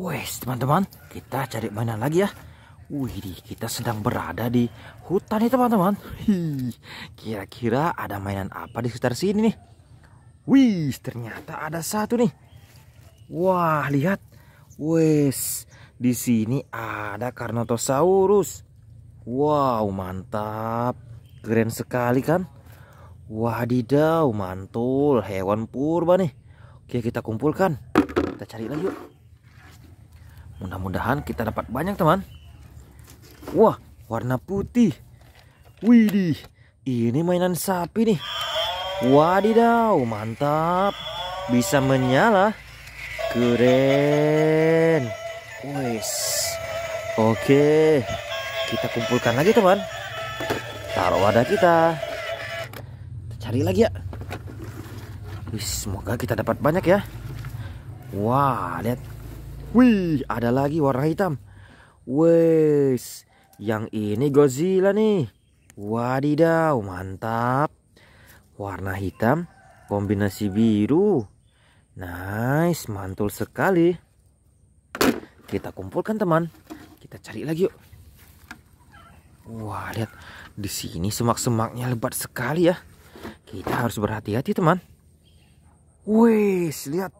Wes teman-teman, kita cari mainan lagi ya. Wih, kita sedang berada di hutan nih teman-teman. Kira-kira ada mainan apa di sekitar sini nih? Wih, ternyata ada satu nih. Wah, lihat. Wes, di sini ada Carnotosaurus. Wow, mantap. Keren sekali kan? Wadidaw, mantul. Hewan purba nih. Oke, kita kumpulkan. Kita cari lagi yuk. Mudah-mudahan kita dapat banyak teman. Wah, warna putih. Widih, ini mainan sapi nih. Wadidaw, mantap. Bisa menyala. Keren. Wes. Oke. Kita kumpulkan lagi, teman. Taruh wadah kita. kita cari lagi ya. Wih, semoga kita dapat banyak ya. Wah, lihat Wih, ada lagi warna hitam. Wes, yang ini Godzilla nih. Wadidaw, mantap. Warna hitam kombinasi biru. Nice, mantul sekali. Kita kumpulkan teman. Kita cari lagi yuk. Wah, lihat di sini semak-semaknya lebat sekali ya. Kita harus berhati-hati teman. Wes, lihat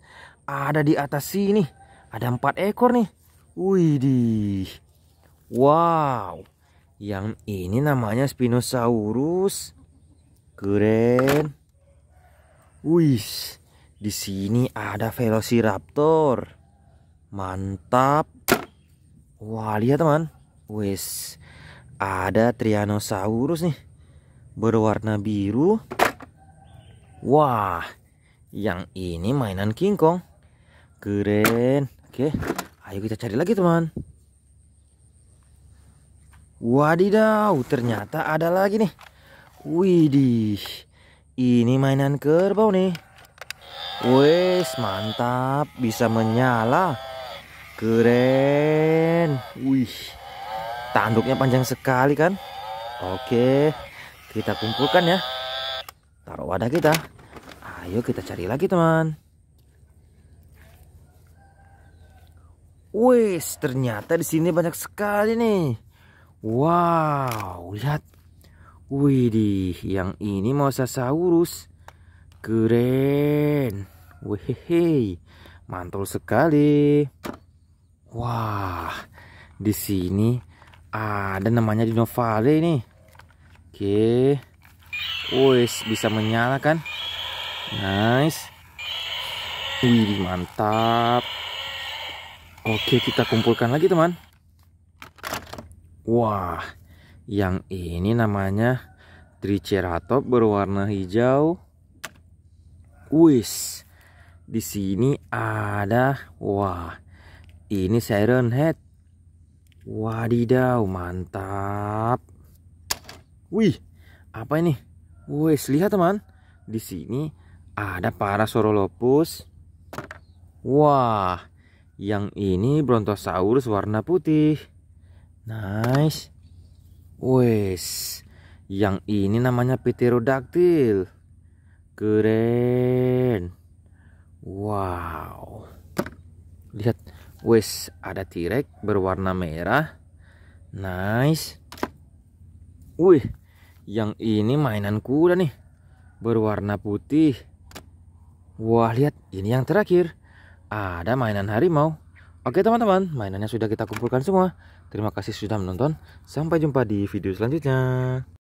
ada di atas sini. Ada empat ekor nih. wih di, Wow. Yang ini namanya Spinosaurus. Keren. Wih, di sini ada Velociraptor. Mantap. Wah, lihat teman. wih, Ada Tyrannosaurus nih. Berwarna biru. Wah, yang ini mainan King Kong. Keren. Oke, ayo kita cari lagi teman. Wadidaw, ternyata ada lagi nih. Widih, ini mainan kerbau nih. Wes, mantap, bisa menyala. Keren. Wih, tanduknya panjang sekali kan? Oke, kita kumpulkan ya. Taruh wadah kita. Ayo kita cari lagi teman. Wes, ternyata di sini banyak sekali nih. Wow, lihat. Widih, yang ini mau Mosasaurus. Keren. Wehehe, mantul sekali. Wah, di sini ada namanya Dinovale nih. Oke. Wes, bisa menyala kan? Nice. Wih, mantap. Oke, kita kumpulkan lagi teman. Wah, yang ini namanya Triceratop berwarna hijau. Wis, di sini ada, wah, ini Siren Head. Wadidaw, mantap. Wih, apa ini? Wis, lihat teman. Di sini ada para sorolopus. Wah, yang ini Brontosaurus warna putih. Nice. Wes. Yang ini namanya Pterodactyl. Keren. Wow. Lihat, wes ada T-Rex berwarna merah. Nice. Wih, yang ini mainan kuda nih. Berwarna putih. Wah, lihat, ini yang terakhir ada mainan harimau. Oke teman-teman, mainannya sudah kita kumpulkan semua. Terima kasih sudah menonton. Sampai jumpa di video selanjutnya.